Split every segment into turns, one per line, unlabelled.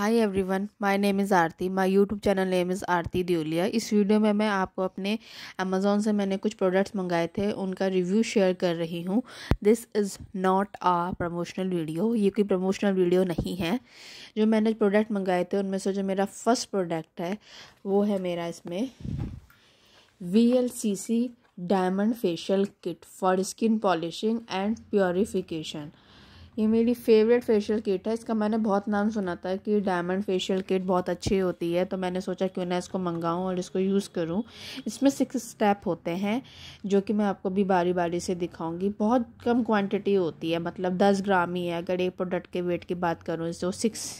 hi everyone my name is Aarti my YouTube channel name is Aarti Deoliya इस video में मैं आपको अपने अमेज़ोन से मैंने कुछ प्रोडक्ट्स मंगाए थे उनका रिव्यू शेयर कर रही हूँ this is not a promotional video ये कोई प्रमोशनल वीडियो नहीं है जो मैंने प्रोडक्ट मंगाए थे उनमें से जो मेरा फर्स्ट प्रोडक्ट है वो है मेरा इसमें V L C C diamond facial kit for skin polishing and purification ये मेरी फेवरेट फेशियल किट है इसका मैंने बहुत नाम सुना था कि डायमंड फेशियल किट बहुत अच्छी होती है तो मैंने सोचा क्यों ना इसको मंगाऊँ और इसको यूज़ करूँ इसमें सिक्स स्टेप होते हैं जो कि मैं आपको भी बारी बारी से दिखाऊंगी बहुत कम क्वान्टिटी होती है मतलब दस ग्राम ही है अगर एक प्रोडक्ट के वेट की बात करूँ तो सिक्स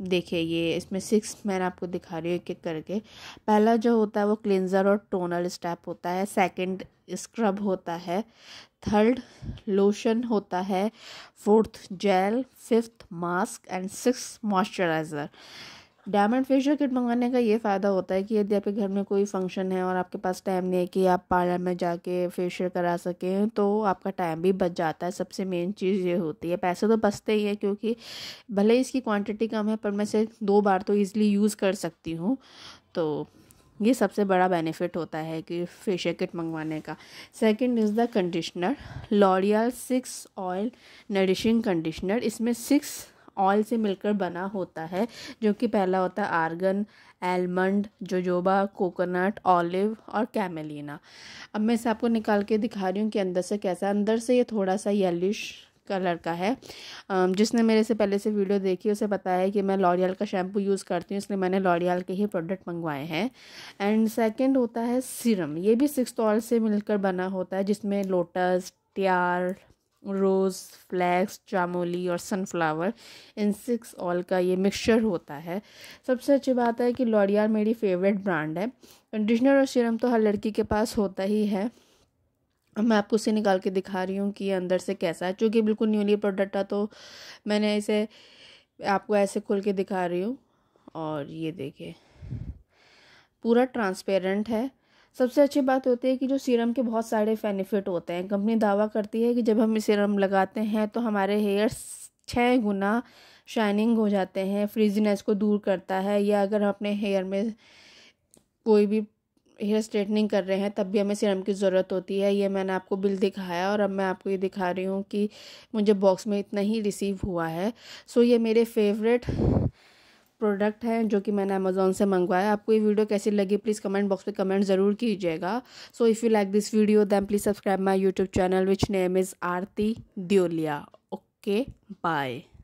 देखिए ये इसमें सिक्स मैंने आपको दिखा रही हूँ एक एक करके पहला जो होता है वो क्लिनज़र और टोनल स्टेप होता है सेकंड स्क्रब होता है थर्ड लोशन होता है fourth gel fifth mask and six moisturiser diamond facial kit मंगाने का ये फ़ायदा होता है कि यदि आपके घर में कोई फंक्शन है और आपके पास टाइम नहीं है कि आप पार्लर में जाके फेशियल करा सकें तो आपका टाइम भी बच जाता है सबसे मेन चीज़ ये होती है पैसे तो बचते ही है क्योंकि भले ही इसकी क्वांटिटी कम है पर मैं इसे दो बार तो ईज़िली यूज़ कर सकती हूँ तो ये सबसे बड़ा बेनिफिट होता है कि फेशियल किट मंगवाने का second is the conditioner L'Oreal six oil nourishing conditioner इसमें सिक्स ऑयल से मिलकर बना होता है जो कि पहला होता है argan almond jojoba coconut olive और कैमेलिना अब मैं इसे आपको निकाल के दिखा रही हूँ कि अंदर से कैसा अंदर से ये थोड़ा सा येलिश कलर का है जिसने मेरे से पहले से वीडियो देखी उसे पता है कि मैं लॉरियल का शैम्पू यूज़ करती हूँ इसलिए मैंने लॉरियल के ही प्रोडक्ट मंगवाए हैं एंड सेकंड होता है सीरम ये भी सिक्स ऑयल से मिलकर बना होता है जिसमें लोटस टियार रोज़ फ्लैक्स चामोली और सनफ्लावर इन सिक्स ऑल का ये मिक्सचर होता है सबसे अच्छी बात है कि लॉरियार मेरी फेवरेट ब्रांड है कंडीशनर और सीरम तो हर लड़की के पास होता ही है अब मैं आपको उसे निकाल के दिखा रही हूँ कि अंदर से कैसा है चूँकि बिल्कुल न्यूली प्रोडक्ट है तो मैंने इसे आपको ऐसे खोल के दिखा रही हूँ और ये देखिए पूरा ट्रांसपेरेंट है सबसे अच्छी बात होती है कि जो सीरम के बहुत सारे बेनिफिट होते हैं कंपनी दावा करती है कि जब हम सीरम लगाते हैं तो हमारे हेयर्स छः गुना शाइनिंग हो जाते हैं फ्रीजीनेस को दूर करता है या अगर हम अपने हेयर में कोई भी हेयर स्ट्रेटनिंग कर रहे हैं तब भी हमें सीरम की ज़रूरत होती है ये मैंने आपको बिल दिखाया और अब मैं आपको ये दिखा रही हूँ कि मुझे बॉक्स में इतना ही रिसीव हुआ है सो ये मेरे फेवरेट प्रोडक्ट हैं जो कि मैंने अमेज़ोन से मंगवाया आपको ये वीडियो कैसी लगी प्लीज़ कमेंट बॉक्स में कमेंट ज़रूर कीजिएगा so if you like this video then please subscribe my YouTube channel which name is Aarti Deoliya okay bye